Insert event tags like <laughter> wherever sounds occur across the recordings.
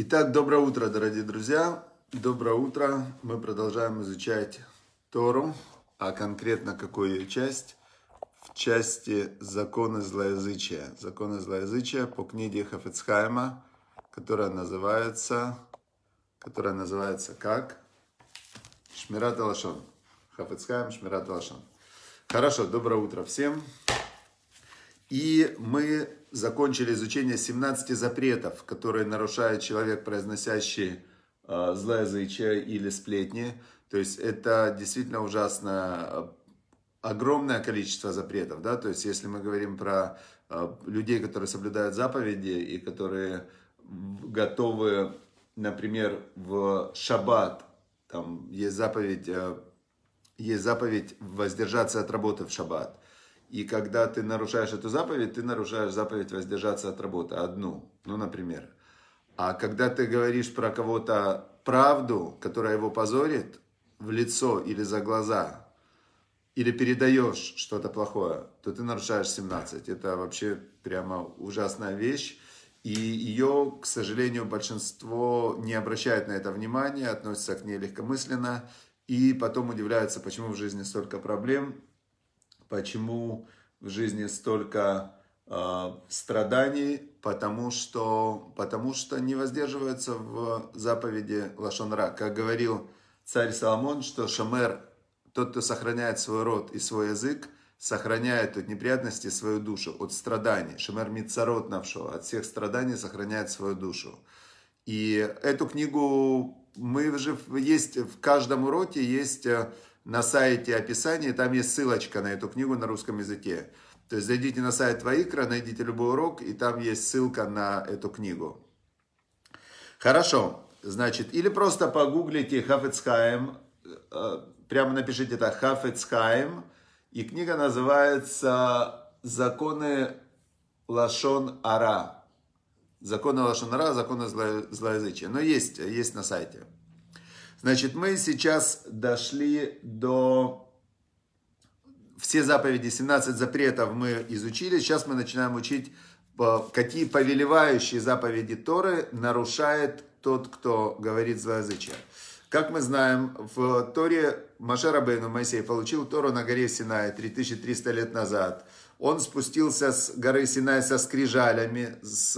Итак, доброе утро, дорогие друзья. Доброе утро. Мы продолжаем изучать Тору, а конкретно какую ее часть? В части «Законы злоязычия». «Законы злоязычия» по книге Хафецхайма, которая называется... Которая называется как? Шмират Алашон. Хафецхайм, Шмират Алашон. Хорошо, доброе утро всем. И мы закончили изучение 17 запретов, которые нарушает человек, произносящий э, злоязычие или сплетни. То есть это действительно ужасно э, огромное количество запретов, да, то есть если мы говорим про э, людей, которые соблюдают заповеди и которые готовы, например, в шаббат, там есть заповедь, э, есть заповедь воздержаться от работы в шаббат, и когда ты нарушаешь эту заповедь, ты нарушаешь заповедь воздержаться от работы. Одну, ну, например. А когда ты говоришь про кого-то правду, которая его позорит, в лицо или за глаза, или передаешь что-то плохое, то ты нарушаешь 17. Это вообще прямо ужасная вещь. И ее, к сожалению, большинство не обращает на это внимания, относится к ней легкомысленно. И потом удивляются, почему в жизни столько проблем, Почему в жизни столько э, страданий? Потому что, потому что не воздерживаются в заповеди Лашонра. Как говорил царь Соломон, что Шамер, тот, кто сохраняет свой род и свой язык, сохраняет от неприятностей свою душу, от страданий. Шамер Мицарот навшо от всех страданий сохраняет свою душу. И эту книгу мы же есть в каждом уроке есть э, на сайте описании, там есть ссылочка на эту книгу на русском языке. То есть зайдите на сайт Ваикра, найдите любой урок, и там есть ссылка на эту книгу. Хорошо, значит, или просто погуглите Хафецхайм, э, прямо напишите это Хафецхайм, и книга называется «Законы Лашон Ара». «Законы Лашон Ара», «Законы злоязычия». Но есть, есть на сайте. Значит, мы сейчас дошли до... Все заповеди, 17 запретов мы изучили. Сейчас мы начинаем учить, э, какие повелевающие заповеди Торы нарушает тот, кто говорит злоязычие. Как мы знаем, в Торе Машара Бейну Моисей получил Тору на горе Синай 3300 лет назад – он спустился с горы Синай со скрижалями, с,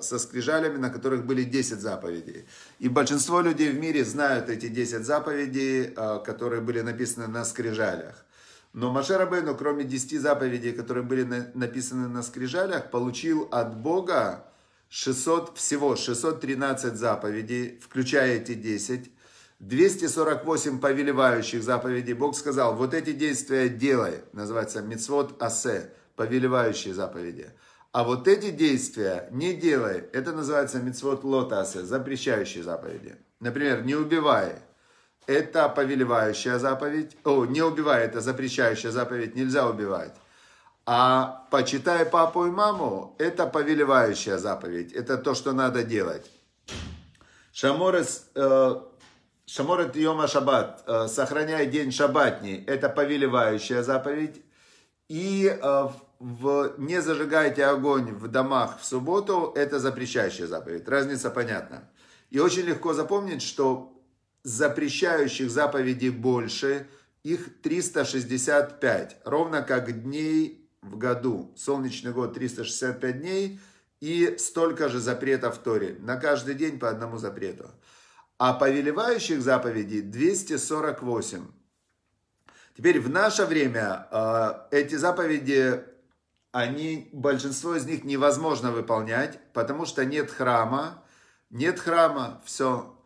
со скрижалями, на которых были 10 заповедей. И большинство людей в мире знают эти 10 заповедей, э, которые были написаны на скрижалях. Но Маше Рабейну, кроме 10 заповедей, которые были на, написаны на скрижалях, получил от Бога 600, всего 613 заповедей, включая эти 10, 248 повелевающих заповедей Бог сказал, вот эти действия делай, называется мицвод асе, повелевающие заповеди. А вот эти действия не делай. Это называется мицвод лотасе, запрещающие заповеди. Например, не убивай. Это повелевающая заповедь. О, не убивай, это запрещающая заповедь, нельзя убивать. А почитай папу и маму, это повелевающая заповедь. Это то, что надо делать. Шаморес, э, Шаморет Йома Шаббат, э, сохраняй день шаббатний, это повелевающая заповедь. И э, в, не зажигайте огонь в домах в субботу, это запрещающая заповедь. Разница понятна. И очень легко запомнить, что запрещающих заповедей больше, их 365, ровно как дней в году. Солнечный год 365 дней и столько же запретов в Торе. На каждый день по одному запрету. А повелевающих заповедей 248. Теперь в наше время э, эти заповеди они, большинство из них невозможно выполнять, потому что нет храма, нет храма, все.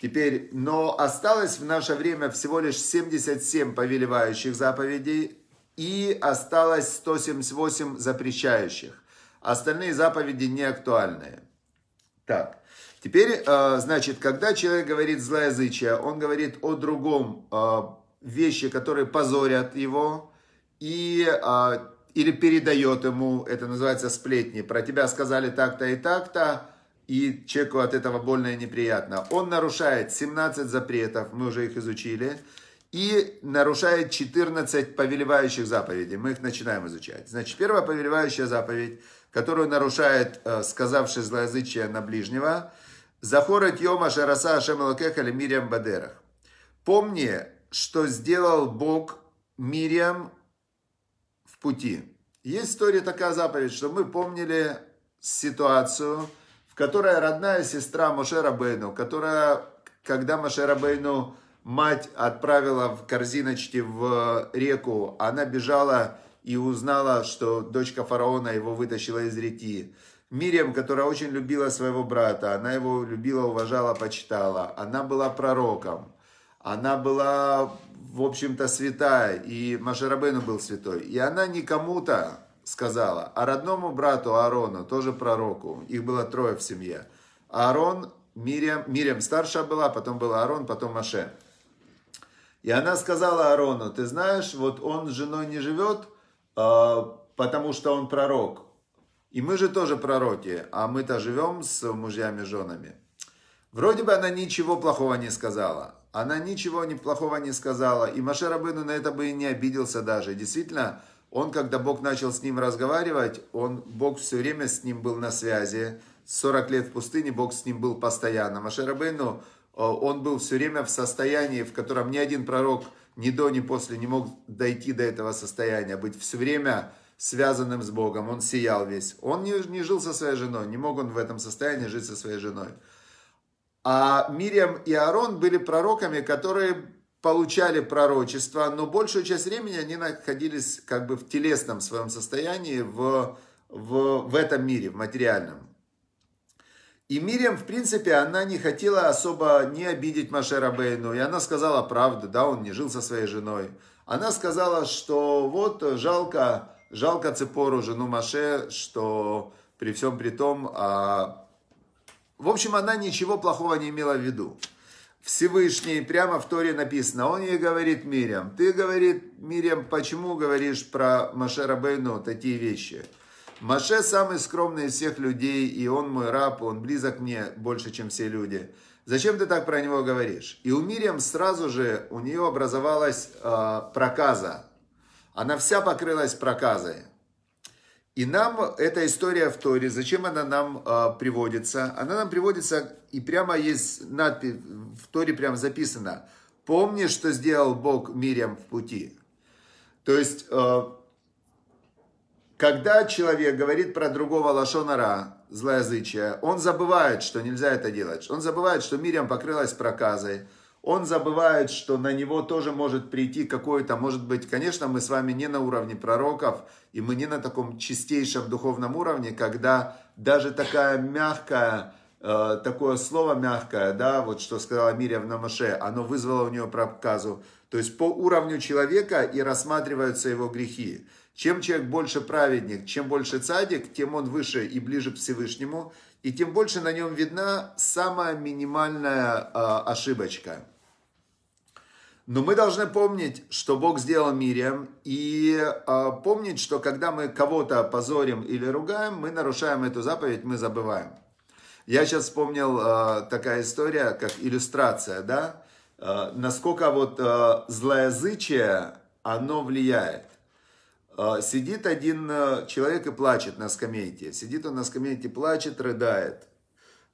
Теперь, но осталось в наше время всего лишь 77 повелевающих заповедей и осталось 178 запрещающих. Остальные заповеди не актуальные. Так, теперь, э, значит, когда человек говорит злоязычие, он говорит о другом э, вещи, которые позорят его, и э, или передает ему, это называется сплетни, про тебя сказали так-то и так-то, и человеку от этого больно и неприятно. Он нарушает 17 запретов, мы уже их изучили, и нарушает 14 повелевающих заповедей. Мы их начинаем изучать. Значит, первая повелевающая заповедь, которую нарушает, э, сказавший злоязычие на ближнего, «Захорет йома шараса шемалакеха или Мириам Бадерах». Помни, что сделал Бог Мириам пути. Есть в Торе такая заповедь, что мы помнили ситуацию, в которой родная сестра Мошера Бейну, которая, когда Мошера Бейну мать отправила в корзиночке в реку, она бежала и узнала, что дочка фараона его вытащила из реки. Мирием, которая очень любила своего брата, она его любила, уважала, почитала. Она была пророком она была, в общем-то, святая, и Машарабейну был святой. И она не кому-то сказала, а родному брату Аарону, тоже пророку, их было трое в семье. Аарон, мирем Мирям старшая была, потом был Аарон, потом Маше. И она сказала Аарону, ты знаешь, вот он с женой не живет, а, потому что он пророк. И мы же тоже пророки, а мы-то живем с мужьями и женами. Вроде бы она ничего плохого не сказала она ничего плохого не сказала, и Маше Рабыну на это бы и не обиделся даже. Действительно, он, когда Бог начал с ним разговаривать, он, Бог все время с ним был на связи. 40 лет в пустыне Бог с ним был постоянно. Маше Рабейну, э, он был все время в состоянии, в котором ни один пророк ни до, ни после не мог дойти до этого состояния, быть все время связанным с Богом. Он сиял весь. Он не, не жил со своей женой, не мог он в этом состоянии жить со своей женой. А Мириам и Аарон были пророками, которые получали пророчество, но большую часть времени они находились как бы в телесном своем состоянии, в, в, в этом мире, в материальном. И Мириам, в принципе, она не хотела особо не обидеть Маше Рабейну, и она сказала правду, да, он не жил со своей женой. Она сказала, что вот жалко, жалко Цепору, жену Маше, что при всем при том, а в общем, она ничего плохого не имела в виду. Всевышний, прямо в Торе написано, он ей говорит, Мирям, ты, говорит, Мирям, почему говоришь про Маше Рабейну такие вещи? Маше самый скромный из всех людей, и он мой раб, он близок мне больше, чем все люди. Зачем ты так про него говоришь? И у Мирям сразу же у нее образовалась э, проказа. Она вся покрылась проказой. И нам эта история в Торе, зачем она нам э, приводится? Она нам приводится, и прямо есть надпись, в Торе прямо записано, «Помни, что сделал Бог Мирям в пути». То есть, э, когда человек говорит про другого лошонара, злоязычия, он забывает, что нельзя это делать. Он забывает, что Мирям покрылась проказой – он забывает, что на него тоже может прийти какое-то, может быть, конечно, мы с вами не на уровне пророков, и мы не на таком чистейшем духовном уровне, когда даже такая мягкая, э, такое слово мягкое, да, вот что сказала Мирьям Маше, оно вызвало у нее проказу. То есть по уровню человека и рассматриваются его грехи. Чем человек больше праведник, чем больше цадик, тем он выше и ближе к Всевышнему, и тем больше на нем видна самая минимальная э, ошибочка. Но мы должны помнить, что Бог сделал Мирием, и э, помнить, что когда мы кого-то позорим или ругаем, мы нарушаем эту заповедь, мы забываем. Я сейчас вспомнил э, такая история, как иллюстрация, да, э, насколько вот э, злоязычие, оно влияет. Э, сидит один человек и плачет на скамейке, сидит он на скамейке, плачет, рыдает.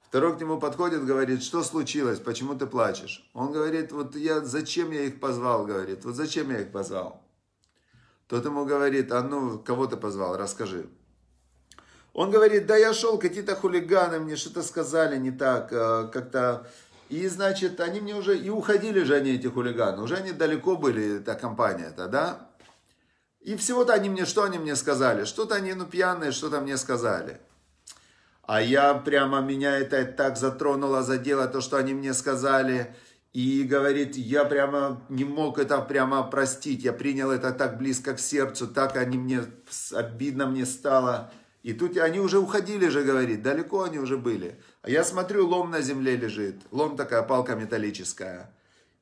Второй к нему подходит, говорит, что случилось, почему ты плачешь? Он говорит, вот я, зачем я их позвал, говорит, вот зачем я их позвал? Тот ему говорит, а ну, кого ты позвал, расскажи. Он говорит, да я шел, какие-то хулиганы мне что-то сказали не так, э, как-то... И, значит, они мне уже... И уходили же они, эти хулиганы, уже они далеко были, эта компания тогда да? И всего-то они мне, что они мне сказали? Что-то они, ну, пьяные, что-то мне сказали. А я прямо, меня это так затронуло, задело то, что они мне сказали. И говорит, я прямо не мог это прямо простить. Я принял это так близко к сердцу, так они мне, обидно мне стало. И тут они уже уходили же, говорит, далеко они уже были. А я смотрю, лом на земле лежит. Лом такая палка металлическая.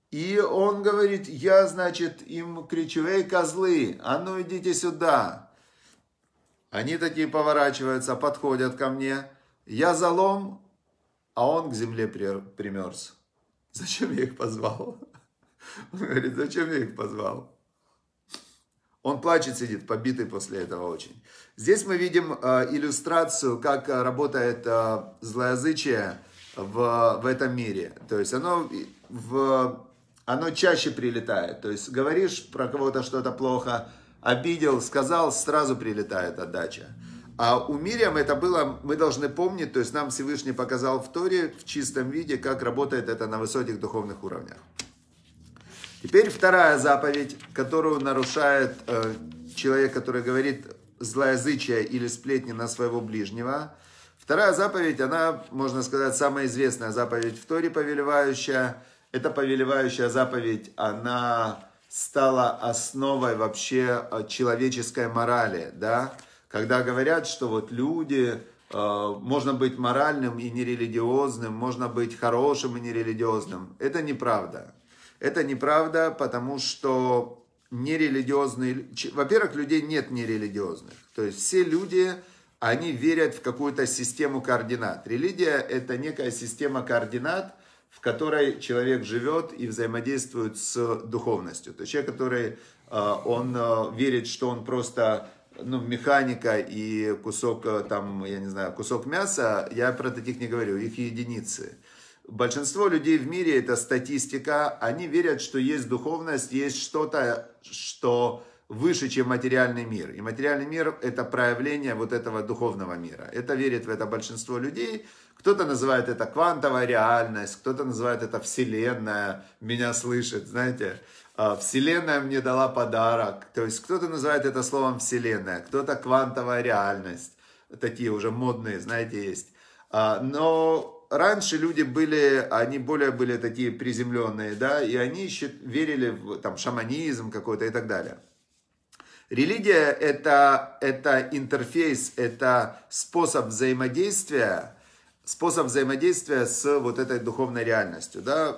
И он говорит, я, значит, им кричу, эй, козлы, а ну идите сюда. Они такие поворачиваются, подходят ко мне. Я залом, а он к земле примерз. Зачем я их позвал? <laughs> Он говорит, зачем я их позвал? Он плачет, сидит, побитый после этого очень. Здесь мы видим э, иллюстрацию, как э, работает э, злоязычие в, в этом мире. То есть оно, в, оно чаще прилетает. То есть говоришь про кого-то что-то плохо, обидел, сказал, сразу прилетает отдача. А у Мириам это было, мы должны помнить, то есть нам Всевышний показал в Торе в чистом виде, как работает это на высоких духовных уровнях. Теперь вторая заповедь, которую нарушает э, человек, который говорит злоязычие или сплетни на своего ближнего. Вторая заповедь, она, можно сказать, самая известная заповедь в Торе повелевающая. Эта повелевающая заповедь, она стала основой вообще э, человеческой морали, да, когда говорят, что вот люди, э, можно быть моральным и нерелигиозным, можно быть хорошим и нерелигиозным. Это неправда. Это неправда, потому что нерелигиозные... Во-первых, людей нет нерелигиозных. То есть все люди, они верят в какую-то систему координат. Религия – это некая система координат, в которой человек живет и взаимодействует с духовностью. То есть человек, который э, он э, верит, что он просто ну, механика и кусок, э, там, я не знаю, кусок мяса, я про таких не говорю, их единицы. Большинство людей в мире, это статистика, они верят, что есть духовность, есть что-то, что выше, чем материальный мир. И материальный мир – это проявление вот этого духовного мира. Это верит в это большинство людей. Кто-то называет это квантовая реальность, кто-то называет это вселенная, меня слышит, знаете. А, Вселенная мне дала подарок. То есть кто-то называет это словом Вселенная, кто-то квантовая реальность. Такие уже модные, знаете, есть. А, но раньше люди были, они более были такие приземленные, да, и они еще верили в там, шаманизм какой-то и так далее. Религия это, это интерфейс, это способ взаимодействия, способ взаимодействия с вот этой духовной реальностью, да,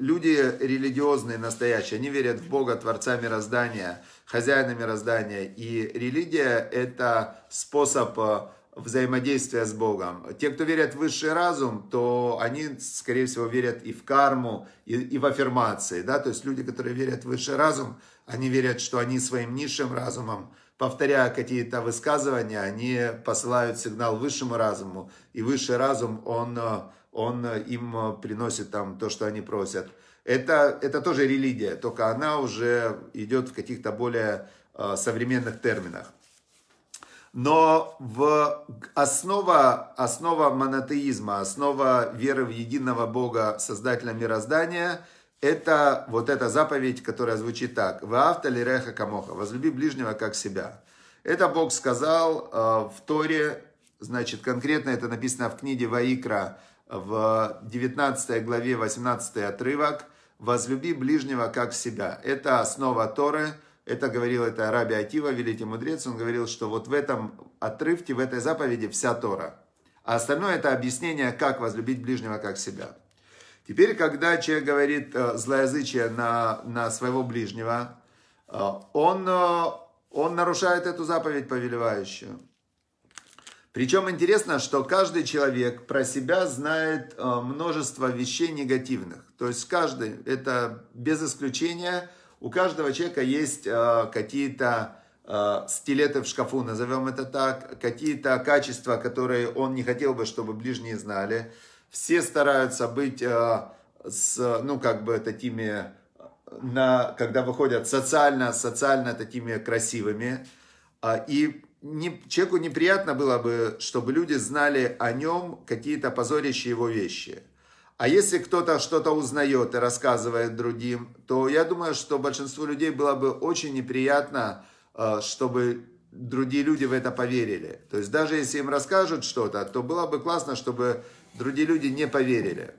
люди религиозные настоящие, они верят в Бога, Творца мироздания, хозяина мироздания. И религия – это способ э, взаимодействия с Богом. Те, кто верят в высший разум, то они, скорее всего, верят и в карму, и, и в аффирмации. Да? То есть люди, которые верят в высший разум, они верят, что они своим низшим разумом – повторяя какие-то высказывания, они посылают сигнал высшему разуму, и высший разум, он, он им приносит там то, что они просят. Это, это тоже религия, только она уже идет в каких-то более э, современных терминах. Но в основа, основа монотеизма, основа веры в единого Бога, Создателя мироздания – это вот эта заповедь, которая звучит так. «Ваавта лиреха камоха» – «Возлюби ближнего, как себя». Это Бог сказал э, в Торе, значит, конкретно это написано в книге Ваикра, в 19 главе 18 отрывок «Возлюби ближнего, как себя». Это основа Торы, это говорил это Раби Атива, великий мудрец, он говорил, что вот в этом отрывке, в этой заповеди вся Тора. А остальное это объяснение, как возлюбить ближнего, как себя. Теперь, когда человек говорит э, злоязычие на, на своего ближнего, э, он, э, он нарушает эту заповедь повелевающую. Причем интересно, что каждый человек про себя знает множество вещей негативных. То есть каждый, это без исключения, у каждого человека есть какие-то стилеты в шкафу, назовем это так, какие-то качества, которые он не хотел бы, чтобы ближние знали все стараются быть, э, с, ну, как бы, такими, на, когда выходят социально, социально такими красивыми. А, и не, человеку неприятно было бы, чтобы люди знали о нем какие-то позорящие его вещи. А если кто-то что-то узнает и рассказывает другим, то я думаю, что большинству людей было бы очень неприятно, э, чтобы другие люди в это поверили. То есть даже если им расскажут что-то, то было бы классно, чтобы Другие люди не поверили.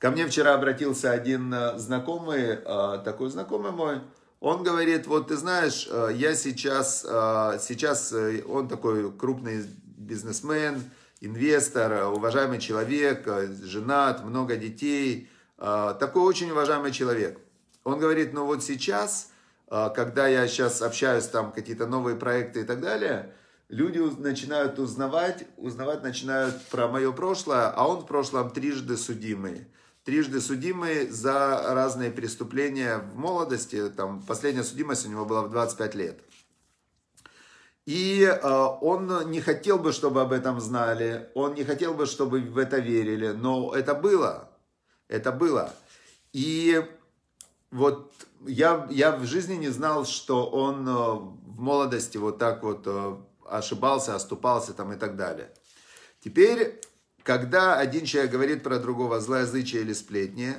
Ко мне вчера обратился один э, знакомый, э, такой знакомый мой, он говорит, вот ты знаешь, э, я сейчас, сейчас он такой крупный бизнесмен, инвестор, уважаемый человек, женат, много детей, такой очень уважаемый человек. Он говорит, ну вот сейчас, когда я сейчас общаюсь, там какие-то новые проекты и так далее – люди начинают узнавать, узнавать начинают про мое прошлое, а он в прошлом трижды судимый. Трижды судимый за разные преступления в молодости. Там последняя судимость у него была в 25 лет. И э, он не хотел бы, чтобы об этом знали, он не хотел бы, чтобы в это верили, но это было, это было. И вот я, я в жизни не знал, что он э, в молодости вот так вот э, ошибался, оступался там и так далее. Теперь, когда один человек говорит про другого злоязычие или сплетни,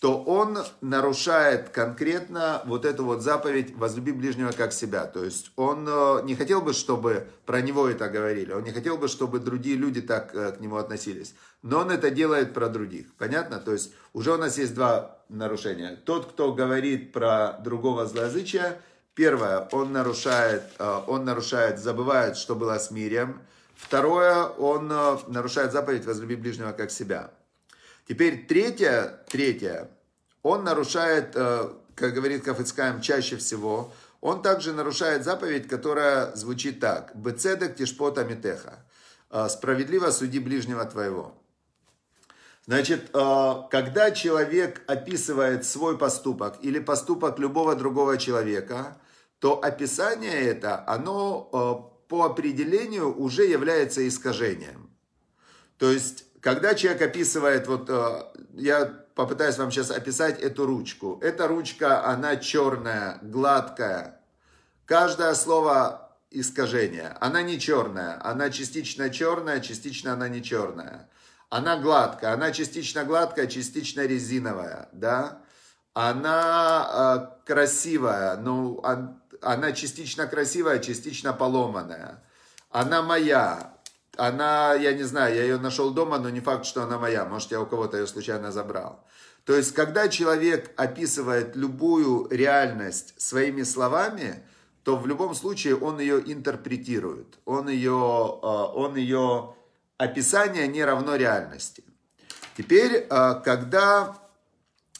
то он нарушает конкретно вот эту вот заповедь «возлюби ближнего как себя». То есть он э, не хотел бы, чтобы про него это говорили, он не хотел бы, чтобы другие люди так э, к нему относились. Но он это делает про других, понятно? То есть уже у нас есть два нарушения. Тот, кто говорит про другого злоязычия – Первое, он нарушает, э, он нарушает, забывает, что было с мирем. Второе, он э, нарушает заповедь «возлюби ближнего как себя». Теперь третье, третье, он нарушает, э, как говорит Кафицкаем, чаще всего, он также нарушает заповедь, которая звучит так. «Бецедек тишпота митеха» – «Справедливо суди ближнего твоего». Значит, э, когда человек описывает свой поступок или поступок любого другого человека, то описание это, оно э, по определению уже является искажением. То есть, когда человек описывает, вот э, я попытаюсь вам сейчас описать эту ручку. Эта ручка, она черная, гладкая. Каждое слово искажение. Она не черная, она частично черная, частично она не черная. Она гладкая, она частично гладкая, частично резиновая, да. Она э, красивая, но он, она частично красивая, частично поломанная. Она моя. Она, я не знаю, я ее нашел дома, но не факт, что она моя. Может, я у кого-то ее случайно забрал. То есть, когда человек описывает любую реальность своими словами, то в любом случае он ее интерпретирует, он ее, э, он ее описание не равно реальности. Теперь, э, когда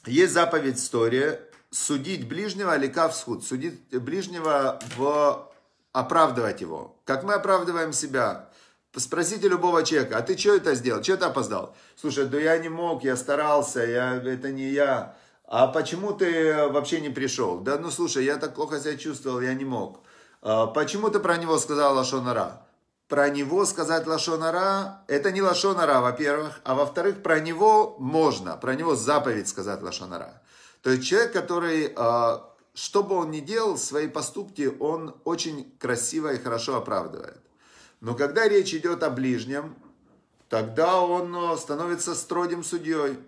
есть заповедь история, судить ближнего в суд, судить ближнего в оправдывать его. Как мы оправдываем себя? Спросите любого человека, а ты что это сделал, что ты опоздал? Слушай, да я не мог, я старался, я, это не я. А почему ты вообще не пришел? Да ну слушай, я так плохо себя чувствовал, я не мог. «А почему ты про него сказал Лашонара? про него сказать лошонара, это не лошонара, во-первых, а во-вторых, про него можно, про него заповедь сказать лошонара. То есть человек, который, а, что бы он ни делал, свои поступки он очень красиво и хорошо оправдывает. Но когда речь идет о ближнем, тогда он а, становится строгим судьей.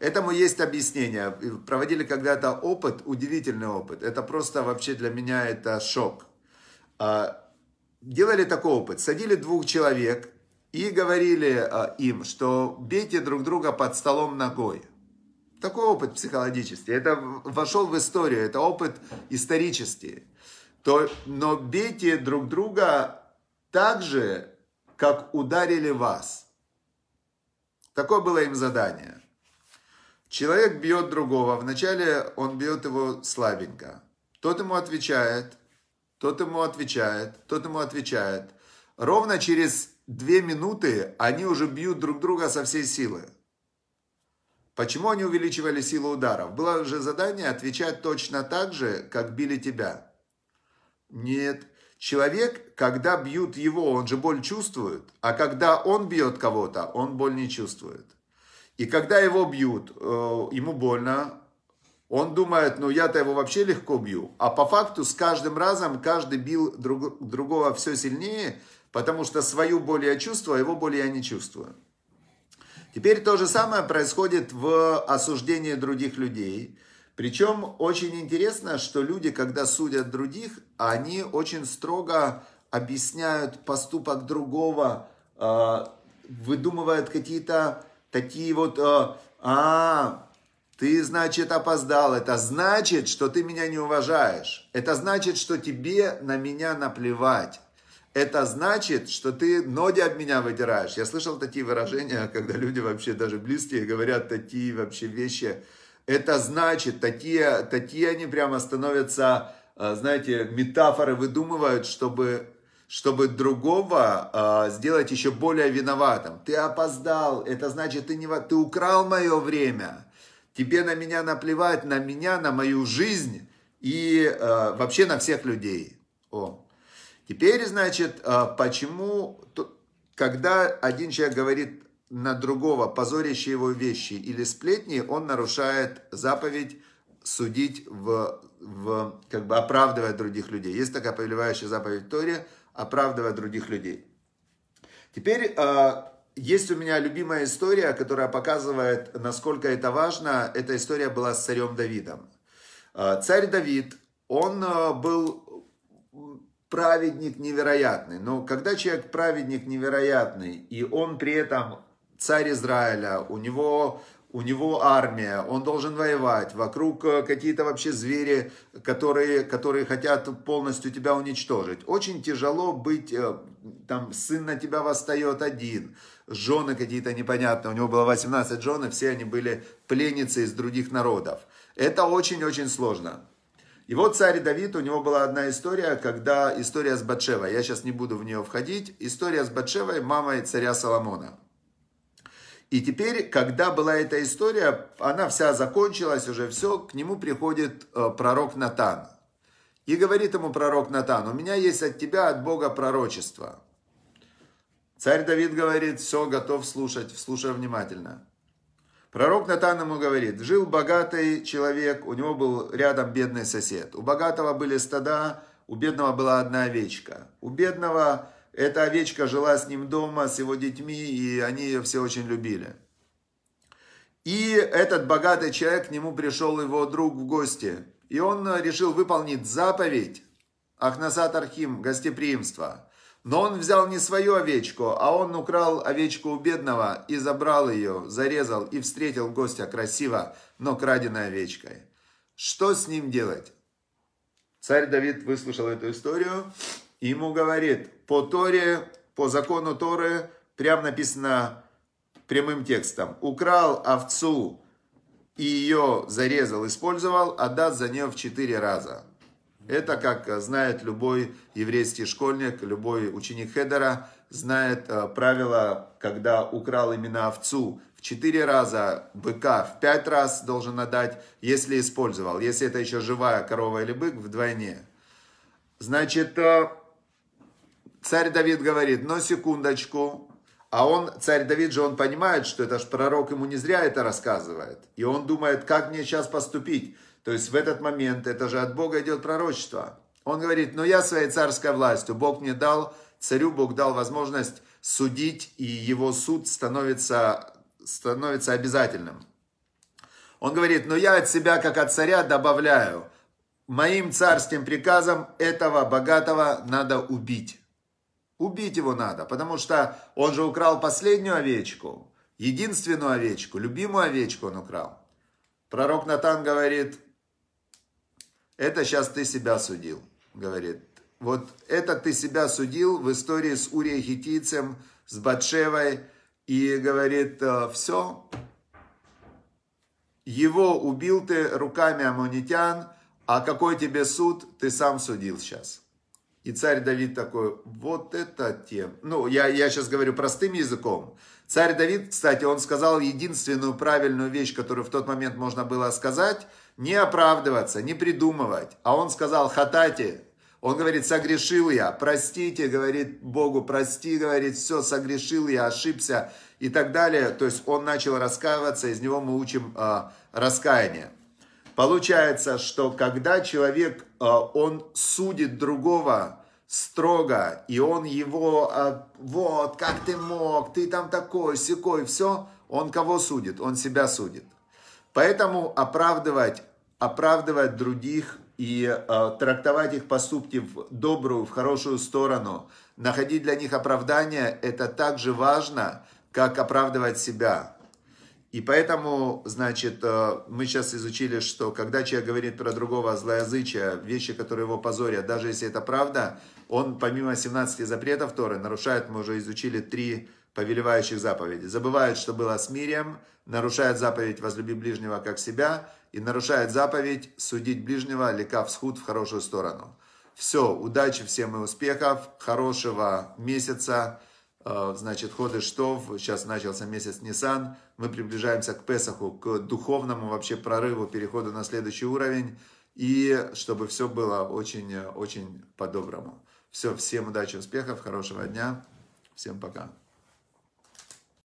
Этому есть объяснение. Проводили когда-то опыт, удивительный опыт. Это просто вообще для меня это шок а, делали такой опыт. Садили двух человек и говорили а, им, что бейте друг друга под столом ногой. Такой опыт психологический. Это вошел в историю, это опыт исторический. То, но бейте друг друга так же, как ударили вас. Такое было им задание. Человек бьет другого. Вначале он бьет его слабенько. Тот ему отвечает – тот ему отвечает, тот ему отвечает. Ровно через две минуты они уже бьют друг друга со всей силы. Почему они увеличивали силу ударов? Было же задание отвечать точно так же, как били тебя. Нет. Человек, когда бьют его, он же боль чувствует, а когда он бьет кого-то, он боль не чувствует. И когда его бьют, э, ему больно, он думает, ну я-то его вообще легко бью. А по факту с каждым разом каждый бил друг, другого все сильнее, потому что свою боль я чувствую, а его боль я не чувствую. Теперь то же самое происходит в осуждении других людей. Причем очень интересно, что люди, когда судят других, они очень строго объясняют поступок другого, а, выдумывают какие-то такие вот а, «А ты, значит, опоздал. Это значит, что ты меня не уважаешь. Это значит, что тебе на меня наплевать. Это значит, что ты ноги от меня вытираешь. Я слышал такие выражения, <laughs> когда люди вообще даже близкие говорят такие вообще вещи. Это значит, такие, такие они прямо становятся, а, знаете, метафоры выдумывают, чтобы чтобы другого а, сделать еще более виноватым. Ты опоздал, это значит, ты, не, ты украл мое время. Тебе на меня наплевать, на меня, на мою жизнь и э, вообще на всех людей. О. Теперь, значит, э, почему, то, когда один человек говорит на другого позорящие его вещи или сплетни, он нарушает заповедь судить в, в как бы оправдывая других людей. Есть такая повелевающая заповедь Тори, оправдывая других людей. Теперь э, есть у меня любимая история, которая показывает, насколько это важно. Эта история была с царем Давидом. А, царь Давид, он а, был праведник невероятный. Но когда человек праведник невероятный, и он при этом царь Израиля, у него у него армия, он должен воевать, вокруг а, какие-то вообще звери, которые, которые хотят полностью тебя уничтожить. Очень тяжело быть, там, сын на тебя восстает один, жены какие-то непонятные. У него было 18 жен, и все они были пленницы из других народов. Это очень-очень сложно. И вот царь Давид, у него была одна история, когда история с Батшевой, я сейчас не буду в нее входить, история с Батшевой, мамой царя Соломона. И теперь, когда была эта история, она вся закончилась, уже все, к нему приходит э, пророк Натан. И говорит ему пророк Натан, у меня есть от тебя, от Бога пророчество. Царь Давид говорит, все, готов слушать, слушай внимательно. Пророк Натан ему говорит, жил богатый человек, у него был рядом бедный сосед. У богатого были стада, у бедного была одна овечка. У бедного эта овечка жила с ним дома, с его детьми, и они ее все очень любили. И этот богатый человек, к нему пришел его друг в гости. И он решил выполнить заповедь Ахнасат Архим, гостеприимство. Но он взял не свою овечку, а он украл овечку у бедного и забрал ее, зарезал и встретил гостя красиво, но краденой овечкой. Что с ним делать? Царь Давид выслушал эту историю, и ему говорит, по Торе, по закону Торы, прям написано прямым текстом, украл овцу и ее зарезал, использовал, отдаст за нее в четыре раза. Это, как э, знает любой еврейский школьник, любой ученик Хедера, знает э, правило, когда украл имена овцу в 4 раза, быка в 5 раз должен отдать, если использовал. Если это еще живая корова или бык, вдвойне. Значит, э, царь Давид говорит, но секундочку, а он, царь Давид же, он понимает, что это ж пророк ему не зря это рассказывает. И он думает, как мне сейчас поступить. То есть в этот момент, это же от Бога идет пророчество. Он говорит, но я своей царской властью, Бог мне дал, царю Бог дал возможность судить, и его суд становится, становится обязательным. Он говорит, но я от себя, как от царя, добавляю, моим царским приказом этого богатого надо убить. Убить его надо, потому что он же украл последнюю овечку, единственную овечку, любимую овечку он украл. Пророк Натан говорит, это сейчас ты себя судил, говорит. Вот это ты себя судил в истории с Урией Хитийцем, с Батшевой. И говорит, э, все, его убил ты руками амунитян, а какой тебе суд, ты сам судил сейчас. И царь Давид такой, вот это тем. Ну, я, я сейчас говорю простым языком. Царь Давид, кстати, он сказал единственную правильную вещь, которую в тот момент можно было сказать, не оправдываться, не придумывать. А он сказал, хатати, он говорит, согрешил я, простите, говорит Богу, прости, говорит, все, согрешил я, ошибся и так далее. То есть он начал раскаиваться, из него мы учим э, раскаяние. Получается, что когда человек, э, он судит другого строго, и он его, э, вот, как ты мог, ты там такой, секой, все, он кого судит? Он себя судит. Поэтому оправдывать, оправдывать других и э, трактовать их поступки в добрую, в хорошую сторону, находить для них оправдания, это так же важно, как оправдывать себя. И поэтому, значит, э, мы сейчас изучили, что когда человек говорит про другого злоязычия, вещи, которые его позорят, даже если это правда, он помимо 17 запретов Торы нарушает, мы уже изучили три повелевающих заповеди. Забывает, что было с мирем, нарушает заповедь «возлюби ближнего, как себя», и нарушает заповедь «судить ближнего, лека всхуд в хорошую сторону». Все, удачи всем и успехов, хорошего месяца, э, значит, ходы что, сейчас начался месяц Ниссан, мы приближаемся к Песаху, к духовному вообще прорыву, переходу на следующий уровень. И чтобы все было очень-очень по-доброму. Все, всем удачи, успехов, хорошего дня. Всем пока.